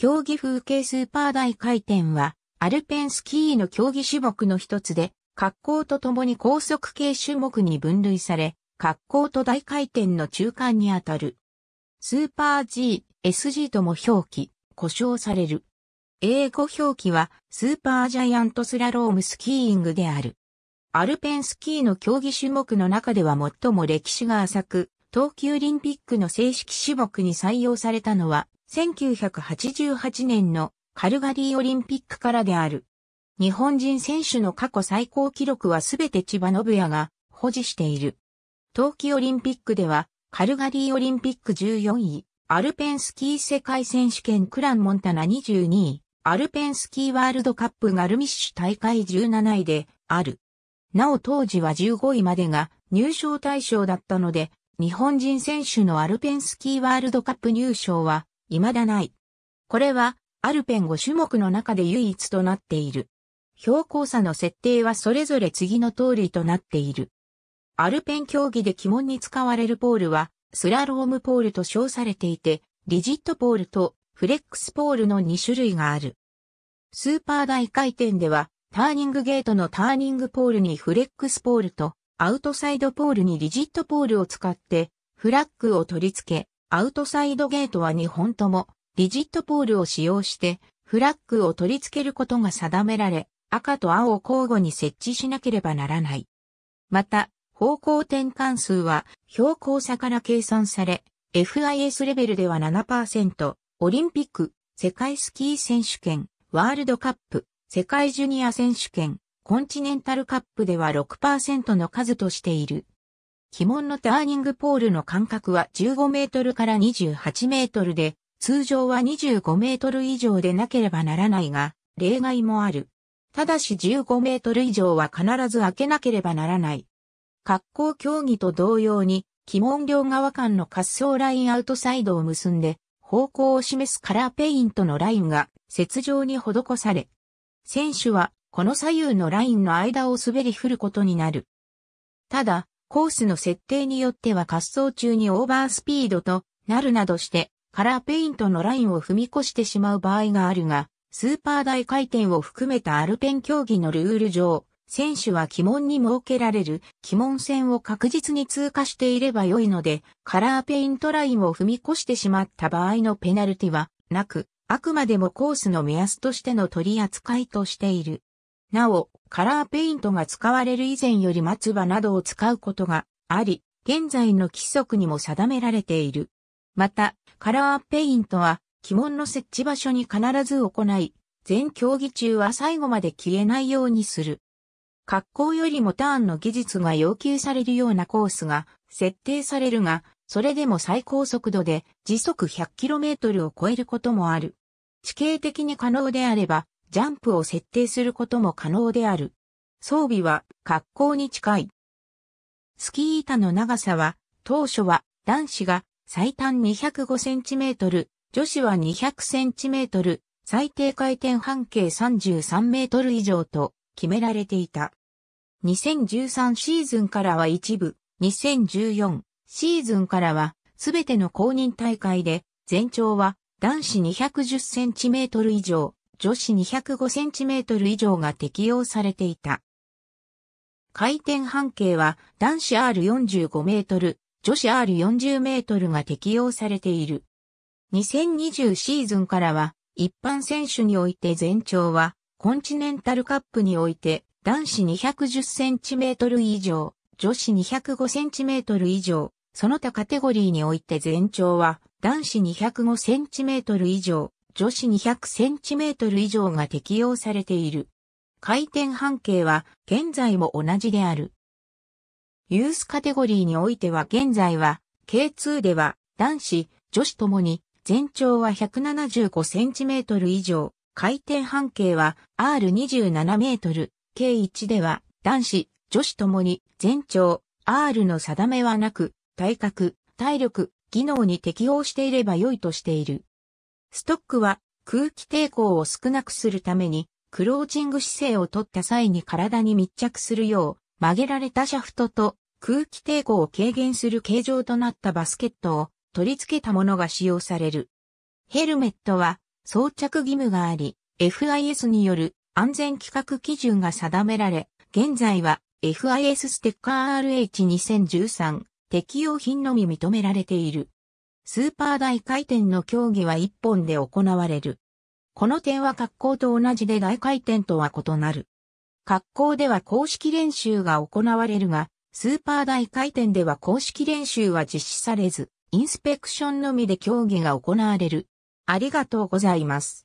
競技風景スーパー大回転は、アルペンスキーの競技種目の一つで、滑降とともに高速系種目に分類され、滑降と大回転の中間にあたる。スーパー G、SG とも表記、呼称される。英語表記は、スーパージャイアントスラロームスキーイングである。アルペンスキーの競技種目の中では最も歴史が浅く、冬季オリンピックの正式種目に採用されたのは1988年のカルガリーオリンピックからである。日本人選手の過去最高記録はすべて千葉信也が保持している。冬季オリンピックでは、カルガリーオリンピック14位、アルペンスキー世界選手権クランモンタナ22位、アルペンスキーワールドカップガルミッシュ大会17位である。なお当時は15位までが入賞対象だったので、日本人選手のアルペンスキーワールドカップ入賞は未だない。これは、アルペン5種目の中で唯一となっている。標高差の設定はそれぞれ次の通りとなっている。アルペン競技で鬼門に使われるポールは、スラロームポールと称されていて、リジットポールとフレックスポールの2種類がある。スーパー大回転では、ターニングゲートのターニングポールにフレックスポールと、アウトサイドポールにリジットポールを使って、フラッグを取り付け、アウトサイドゲートは2本とも、リジットポールを使用して、フラッグを取り付けることが定められ、赤と青を交互に設置しなければならない。また、方向転換数は標高差から計算され、FIS レベルでは7%、オリンピック、世界スキー選手権、ワールドカップ、世界ジュニア選手権、コンチネンタルカップでは6%の数としている。鬼門のターニングポールの間隔は15メートルから28メートルで、通常は25メートル以上でなければならないが、例外もある。ただし15メートル以上は必ず開けなければならない。格好競技と同様に、鬼門両側間の滑走ラインアウトサイドを結んで、方向を示すカラーペイントのラインが、雪上に施され、選手は、この左右のラインの間を滑り降ることになる。ただ、コースの設定によっては滑走中にオーバースピードとなるなどして、カラーペイントのラインを踏み越してしまう場合があるが、スーパー大回転を含めたアルペン競技のルール上、選手は鬼門に設けられる鬼門線を確実に通過していれば良いので、カラーペイントラインを踏み越してしまった場合のペナルティはなく、あくまでもコースの目安としての取り扱いとしている。なお、カラーペイントが使われる以前より松葉などを使うことがあり、現在の規則にも定められている。また、カラーペイントは、鬼門の設置場所に必ず行い、全競技中は最後まで消えないようにする。格好よりもターンの技術が要求されるようなコースが設定されるが、それでも最高速度で時速 100km を超えることもある。地形的に可能であれば、ジャンプを設定することも可能である。装備は格好に近い。スキー板の長さは当初は男子が最短 205cm、女子は 200cm、最低回転半径 33m 以上と決められていた。2013シーズンからは一部、2014シーズンからはすべての公認大会で全長は男子 210cm 以上、女子 205cm 以上が適用されていた。回転半径は男子 R45 メートル、女子 R40 メートルが適用されている。2020シーズンからは一般選手において全長はコンチネンタルカップにおいて男子 210cm 以上、女子 205cm 以上、その他カテゴリーにおいて全長は男子 205cm 以上、女子200センチメートル以上が適用されている。回転半径は現在も同じである。ユースカテゴリーにおいては現在は K2 では男子、女子ともに全長は175センチメートル以上、回転半径は R27 メートル、K1 では男子、女子ともに全長 R の定めはなく、体格、体力、技能に適応していれば良いとしている。ストックは空気抵抗を少なくするために、クロージング姿勢を取った際に体に密着するよう曲げられたシャフトと空気抵抗を軽減する形状となったバスケットを取り付けたものが使用される。ヘルメットは装着義務があり、FIS による安全規格基準が定められ、現在は FIS ステッカー RH2013 適用品のみ認められている。スーパー大回転の競技は1本で行われる。この点は格好と同じで大回転とは異なる。格好では公式練習が行われるが、スーパー大回転では公式練習は実施されず、インスペクションのみで競技が行われる。ありがとうございます。